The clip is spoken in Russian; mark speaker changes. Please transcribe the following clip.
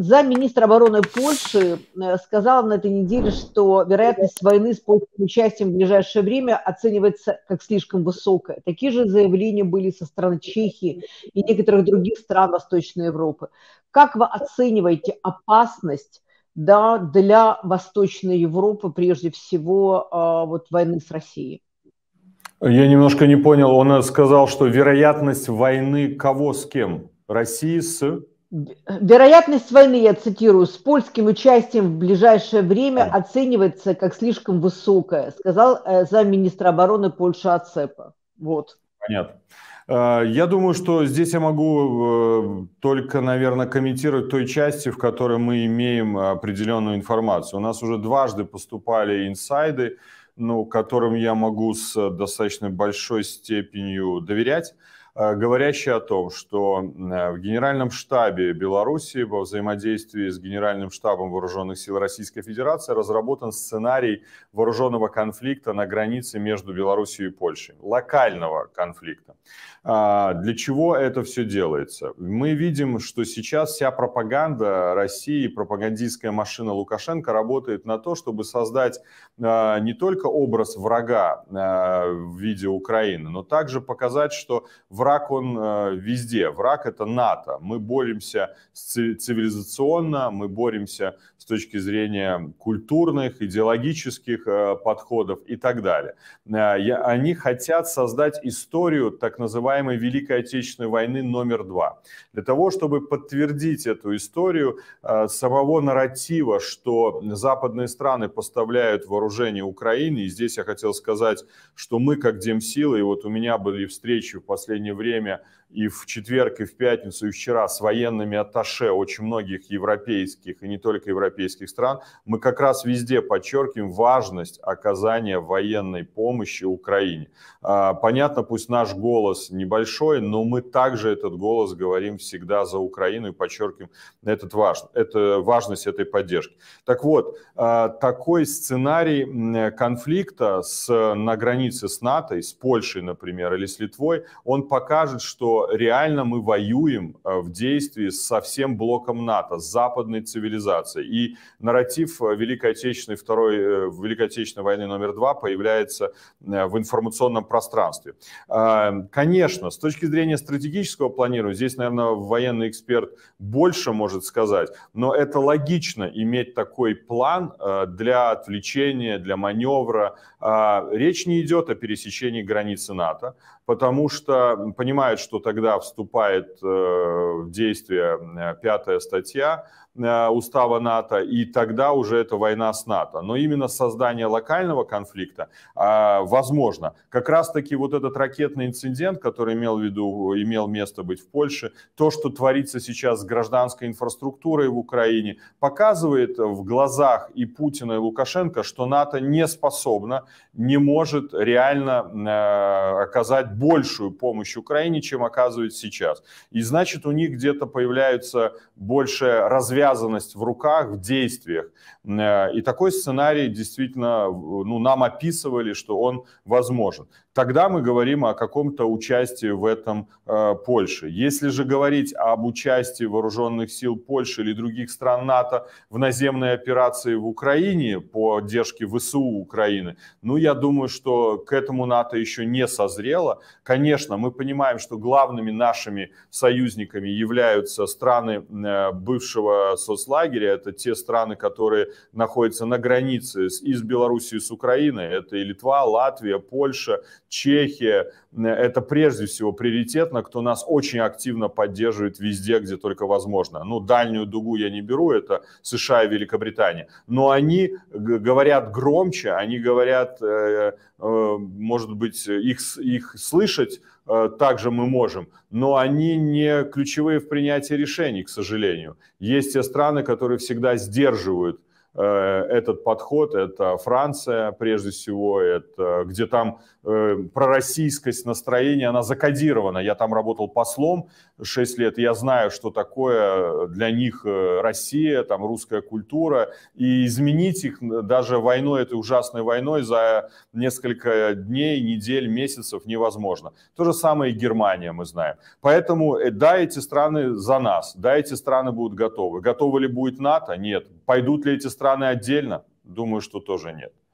Speaker 1: Замминистра обороны Польши э, сказал на этой неделе, что вероятность войны с польским участием в ближайшее время оценивается как слишком высокая. Такие же заявления были со стороны Чехии и некоторых других стран Восточной Европы. Как вы оцениваете опасность да, для Восточной Европы, прежде всего, а, вот, войны с Россией?
Speaker 2: Я немножко не понял. Он сказал, что вероятность войны кого с кем? России с
Speaker 1: Вероятность войны, я цитирую, с польским участием в ближайшее время оценивается как слишком высокая, сказал э, замминистра обороны Польши Ацепа. Вот.
Speaker 2: Понятно. А, я думаю, что здесь я могу э, только, наверное, комментировать той части, в которой мы имеем определенную информацию. У нас уже дважды поступали инсайды, ну, которым я могу с достаточно большой степенью доверять. Э, говорящий о том, что э, в Генеральном штабе Беларуси во взаимодействии с Генеральным штабом Вооруженных сил Российской Федерации разработан сценарий вооруженного конфликта на границе между Беларусью и Польшей, локального конфликта. А, для чего это все делается? Мы видим, что сейчас вся пропаганда России, пропагандистская машина Лукашенко работает на то, чтобы создать а, не только образ врага а, в виде Украины, но также показать, что враг враг, он э, везде. Враг – это НАТО. Мы боремся цивилизационно, мы боремся с точки зрения культурных, идеологических э, подходов и так далее. Э, они хотят создать историю так называемой Великой Отечественной войны номер два. Для того, чтобы подтвердить эту историю самого нарратива, что западные страны поставляют вооружение Украине, и здесь я хотел сказать, что мы как демсилы, и вот у меня были встречи в последнее время и в четверг, и в пятницу, и вчера с военными атташе очень многих европейских и не только европейских стран, мы как раз везде подчеркиваем важность оказания военной помощи Украине. А, понятно, пусть наш голос небольшой, но мы также этот голос говорим всегда за Украину и подчеркиваем этот важ, это, важность этой поддержки. Так вот, а, такой сценарий конфликта с, на границе с НАТО, с Польшей, например, или с Литвой, он покажет, что реально мы воюем э, в действии со всем блоком НАТО, с западной цивилизацией. И нарратив э, Великой Отечественной, второй, э, Великой Отечественной войны номер два появляется в информационном пространстве. Конечно, с точки зрения стратегического планирования, здесь, наверное, военный эксперт больше может сказать, но это логично иметь такой план для отвлечения, для маневра. Речь не идет о пересечении границы НАТО, потому что понимают, что тогда вступает э, в действие э, пятая статья Э, устава НАТО, и тогда уже это война с НАТО. Но именно создание локального конфликта а, возможно. Как раз-таки вот этот ракетный инцидент, который имел, в виду, имел место быть в Польше, то, что творится сейчас с гражданской инфраструктурой в Украине, показывает в глазах и Путина, и Лукашенко, что НАТО не способно, не может реально э, оказать большую помощь Украине, чем оказывает сейчас. И значит, у них где-то появляется больше развязка привязанность в руках, в действиях. Э, и такой сценарий действительно ну, нам описывали, что он возможен. Тогда мы говорим о каком-то участии в этом э, Польши. Если же говорить об участии вооруженных сил Польши или других стран НАТО в наземной операции в Украине по поддержке ВСУ Украины, ну, я думаю, что к этому НАТО еще не созрело. Конечно, мы понимаем, что главными нашими союзниками являются страны э, бывшего соцлагеря. Это те страны, которые находятся на границе с, и с Белоруссией, и с Украиной. Это и Литва, Латвия, Польша, Чехия, это прежде всего приоритетно, кто нас очень активно поддерживает везде, где только возможно. Ну, дальнюю дугу я не беру, это США и Великобритания. Но они говорят громче, они говорят, э, э, может быть, их, их слышать э, также мы можем, но они не ключевые в принятии решений, к сожалению. Есть те страны, которые всегда сдерживают Э, этот подход, это Франция прежде всего, это где там э, пророссийскость настроения, она закодирована. Я там работал послом 6 лет, я знаю, что такое для них э, Россия, там русская культура, и изменить их даже войной, этой ужасной войной за несколько дней, недель, месяцев невозможно. То же самое и Германия, мы знаем. Поэтому, да, эти страны за нас, да, эти страны будут готовы. Готовы ли будет НАТО? Нет. Пойдут ли эти страны страны отдельно, думаю, что тоже нет.